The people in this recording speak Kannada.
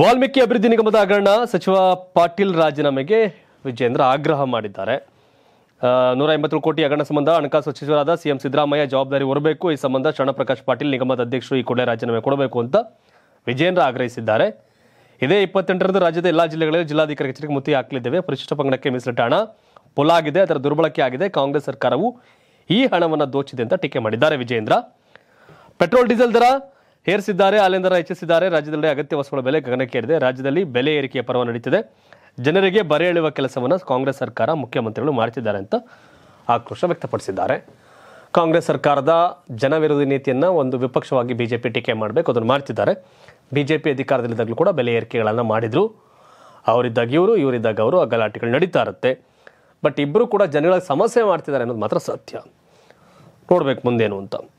ವಾಲ್ಮೀಕಿ ಅಭಿವೃದ್ಧಿ ನಿಗಮದ ಹಗರಣ ಸಚಿವ ಪಾಟೀಲ್ ರಾಜೀನಾಮೆಗೆ ವಿಜೇಂದ್ರ ಆಗ್ರಹ ಮಾಡಿದ್ದಾರೆ ನೂರ ಎಂಬತ್ತು ಕೋಟಿ ಹಗರಣ ಸಂಬಂಧ ಹಣಕಾಸು ಸಚಿವರಾದ ಸಿಎಂ ಸಿದ್ದರಾಮಯ್ಯ ಜವಾಬ್ದಾರಿ ಹೊರಬೇಕು ಈ ಸಂಬಂಧ ಶರಣಪ್ರಕಾಶ್ ಪಾಟೀಲ್ ನಿಗಮದ ಅಧ್ಯಕ್ಷರು ಈ ಕೂಡಲೇ ರಾಜೀನಾಮೆ ಕೊಡಬೇಕು ಅಂತ ವಿಜೇಂದ್ರ ಆಗ್ರಹಿಸಿದ್ದಾರೆ ಇದೇ ಇಪ್ಪತ್ತೆಂಟರಂದು ರಾಜ್ಯದ ಎಲ್ಲಾ ಜಿಲ್ಲೆಗಳಲ್ಲಿ ಜಿಲ್ಲಾಧಿಕಾರಿ ಕಚೇರಿಗೆ ಮುತ್ತಿ ಹಾಕಲಿದ್ದೇವೆ ಪರಿಶಿಷ್ಟ ಪಂಗಡಕ್ಕೆ ಮೀಸಲಿಟ್ಟ ಹಣ ಪೊಲಾಗಿದೆ ಅದರ ದುರ್ಬಳಕೆ ಆಗಿದೆ ಕಾಂಗ್ರೆಸ್ ಸರ್ಕಾರವು ಈ ಹಣವನ್ನು ದೋಚಿದೆ ಅಂತ ಟೀಕೆ ಮಾಡಿದ್ದಾರೆ ವಿಜೇಂದ್ರ ಪೆಟ್ರೋಲ್ ಡೀಸೆಲ್ ದರ ಹೇರಿಸಿದ್ದಾರೆ ಅಲ್ಲಿಂದ ಹೆಚ್ಚಿಸಿದ್ದಾರೆ ರಾಜ್ಯದಲ್ಲಿ ಅಗತ್ಯ ವಸ್ತುಗಳ ಬೆಲೆ ಗಗನಕ್ಕೇರಿದೆ ರಾಜ್ಯದಲ್ಲಿ ಬೆಲೆ ಏರಿಕೆಯ ಪರ್ವ ನಡೀತಿದೆ ಜನರಿಗೆ ಬರೆ ಎಳೆಯುವ ಕೆಲಸವನ್ನು ಕಾಂಗ್ರೆಸ್ ಸರ್ಕಾರ ಮುಖ್ಯಮಂತ್ರಿಗಳು ಮಾಡ್ತಿದ್ದಾರೆ ಅಂತ ಆಕ್ರೋಶ ವ್ಯಕ್ತಪಡಿಸಿದ್ದಾರೆ ಕಾಂಗ್ರೆಸ್ ಸರ್ಕಾರದ ಜನವಿರೋಧಿ ನೀತಿಯನ್ನು ಒಂದು ವಿಪಕ್ಷವಾಗಿ ಬಿಜೆಪಿ ಟೀಕೆ ಮಾಡಬೇಕು ಅದನ್ನು ಮಾಡ್ತಿದ್ದಾರೆ ಬಿಜೆಪಿ ಅಧಿಕಾರದಲ್ಲಿದ್ದಾಗಲೂ ಕೂಡ ಬೆಲೆ ಏರಿಕೆಗಳನ್ನು ಮಾಡಿದರು ಅವರಿದ್ದಾಗ ಇವರು ಇವರಿದ್ದಾಗ ಅವರು ಆ ಗಲಾಟೆಗಳು ನಡೀತಾ ಇರುತ್ತೆ ಬಟ್ ಇಬ್ಬರು ಕೂಡ ಜನಗಳ ಸಮಸ್ಯೆ ಮಾಡ್ತಿದ್ದಾರೆ ಅನ್ನೋದು ಮಾತ್ರ ಸತ್ಯ ನೋಡಬೇಕು ಮುಂದೇನು ಅಂತ